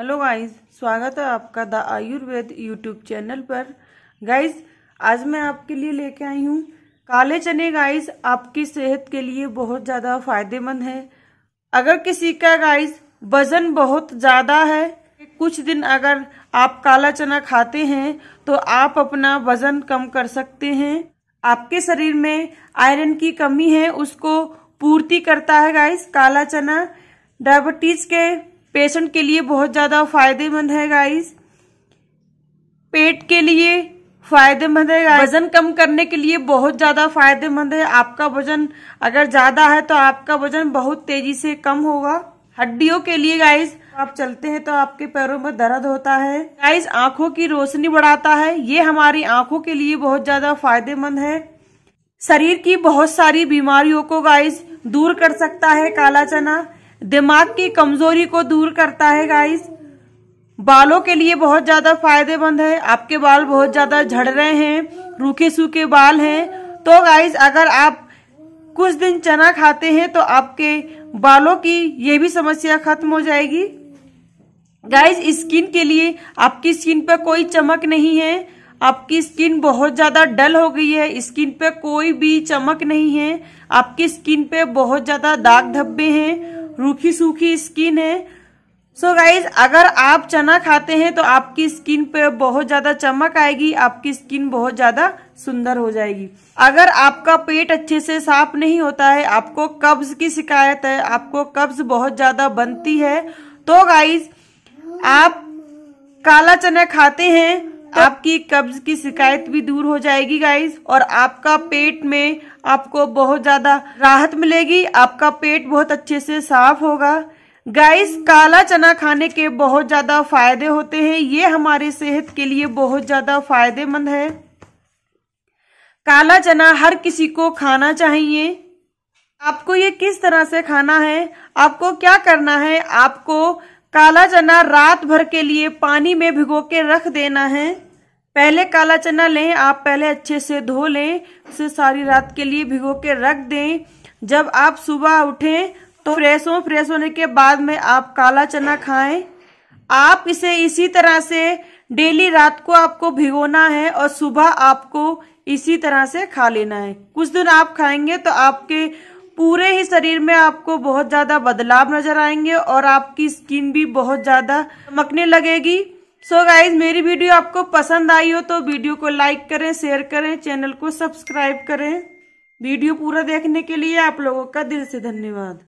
hello guys स्वागत है आपका द आयुर्वेद यूट्यूब चैनल पर गाइस आज मैं आपके लिए लेके आई हूँ काले चने गाइस आपकी सेहत के लिए बहुत ज़्यादा फायदेमंद है अगर किसी का गाइस वजन बहुत ज़्यादा है कुछ दिन अगर आप काला चना खाते हैं तो आप अपना वजन कम कर सकते हैं आपके शरीर में आयरन की कमी है उसको पूर्ति करता है गाइस काला चना डायबिटीज के पेशेंट के लिए बहुत ज़्यादा फायदेमंद है गाइस पेट के लिए फायदेमंद है वजन कम करने के लिए बहुत ज़्यादा फायदेमंद है आपका वजन अगर ज़्यादा है तो आपका वजन बहुत तेजी से कम होगा हड्डियों के लिए गाइस आप चलते हैं तो आपके पैरों में दर्द होता है गाइस आंखों की रोशनी बढ़ाता है ये हमारी आंखों के लिए बहुत ज़्यादा फायदेमंद है शरीर की बहुत सारी बीमारियों को गाइस दूर कर सकता है काला चना दिमाग की कमजोरी को दूर करता है गाइस बालों के लिए बहुत ज़्यादा फायदेमंद है आपके बाल बहुत ज़्यादा झड़ रहे हैं रूखे सूखे बाल हैं तो गाइस अगर आप कुछ दिन चना खाते हैं तो आपके बालों की ये भी समस्या खत्म हो जाएगी गाइस स्किन के लिए आपकी स्किन पर कोई चमक नहीं है आपकी स्किन बहुत ज़्यादा डल हो गई है स्किन पे कोई भी चमक नहीं है आपकी स्किन पे बहुत ज़्यादा दाग धब्बे हैं रूखी सूखी स्किन है सो so गाइज अगर आप चना खाते हैं तो आपकी स्किन पे बहुत ज़्यादा चमक आएगी आपकी स्किन बहुत ज़्यादा सुंदर हो जाएगी अगर आपका पेट अच्छे से साफ नहीं होता है आपको कब्ज की शिकायत है आपको कब्ज बहुत ज़्यादा बनती है तो गाइज आप काला चना खाते हैं आपकी कब्ज की शिकायत भी दूर हो जाएगी गाइज और आपका पेट में आपको बहुत ज्यादा राहत मिलेगी आपका पेट बहुत अच्छे से साफ होगा गाइस काला चना खाने के बहुत ज्यादा फायदे होते हैं ये हमारे सेहत के लिए बहुत ज्यादा फायदेमंद है काला चना हर किसी को खाना चाहिए आपको ये किस तरह से खाना है आपको क्या करना है आपको काला चना रात भर के लिए पानी में भिगो के रख देना है पहले काला चना लें आप पहले अच्छे से धो लें उसे सारी रात के लिए भिगो के रख दें जब आप सुबह उठें तो फ्रेश हो फ्रेश होने के बाद में आप काला चना खाएं आप इसे इसी तरह से डेली रात को आपको भिगोना है और सुबह आपको इसी तरह से खा लेना है कुछ दिन आप खाएंगे तो आपके पूरे ही शरीर में आपको बहुत ज़्यादा बदलाव नजर आएंगे और आपकी स्किन भी बहुत ज़्यादा चमकने लगेगी सो so गाइज मेरी वीडियो आपको पसंद आई हो तो वीडियो को लाइक करें शेयर करें चैनल को सब्सक्राइब करें वीडियो पूरा देखने के लिए आप लोगों का दिल से धन्यवाद